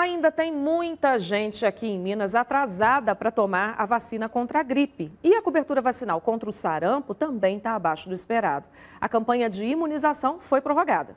Ainda tem muita gente aqui em Minas atrasada para tomar a vacina contra a gripe. E a cobertura vacinal contra o sarampo também está abaixo do esperado. A campanha de imunização foi prorrogada.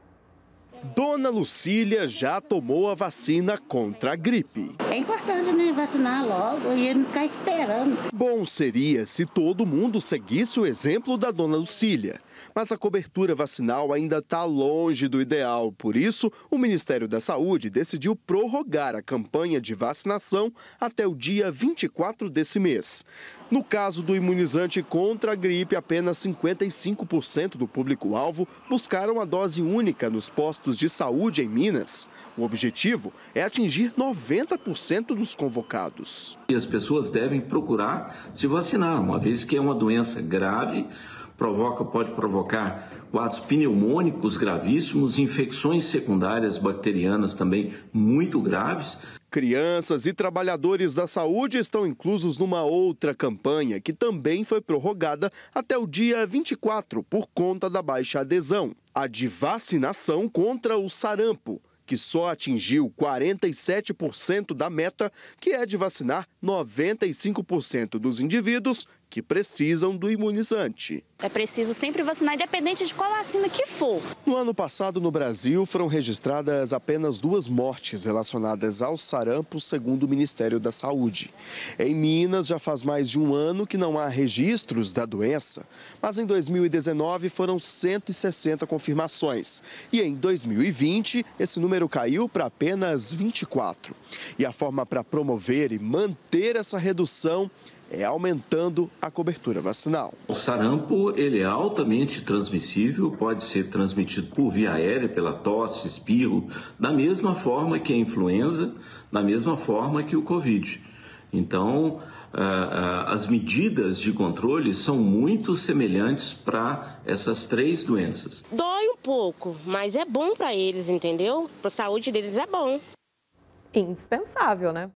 Dona Lucília já tomou a vacina contra a gripe. É importante me vacinar logo e não ficar esperando. Bom seria se todo mundo seguisse o exemplo da Dona Lucília mas a cobertura vacinal ainda está longe do ideal, por isso, o Ministério da Saúde decidiu prorrogar a campanha de vacinação até o dia 24 desse mês. No caso do imunizante contra a gripe, apenas 55% do público-alvo buscaram a dose única nos postos de saúde em Minas. O objetivo é atingir 90% dos convocados. E as pessoas devem procurar se vacinar, uma vez que é uma doença grave provoca, pode provocar quadros pneumônicos gravíssimos, infecções secundárias bacterianas também muito graves. Crianças e trabalhadores da saúde estão inclusos numa outra campanha que também foi prorrogada até o dia 24 por conta da baixa adesão, a de vacinação contra o sarampo que só atingiu 47% da meta, que é de vacinar 95% dos indivíduos que precisam do imunizante. É preciso sempre vacinar, independente de qual vacina que for. No ano passado, no Brasil, foram registradas apenas duas mortes relacionadas ao sarampo, segundo o Ministério da Saúde. Em Minas, já faz mais de um ano que não há registros da doença, mas em 2019 foram 160 confirmações. E em 2020, esse número caiu para apenas 24. E a forma para promover e manter essa redução é aumentando a cobertura vacinal. O sarampo ele é altamente transmissível, pode ser transmitido por via aérea, pela tosse, espirro, da mesma forma que a influenza, da mesma forma que o Covid. Então, ah, ah, as medidas de controle são muito semelhantes para essas três doenças. Dói um pouco, mas é bom para eles, entendeu? Para a saúde deles é bom. Indispensável, né?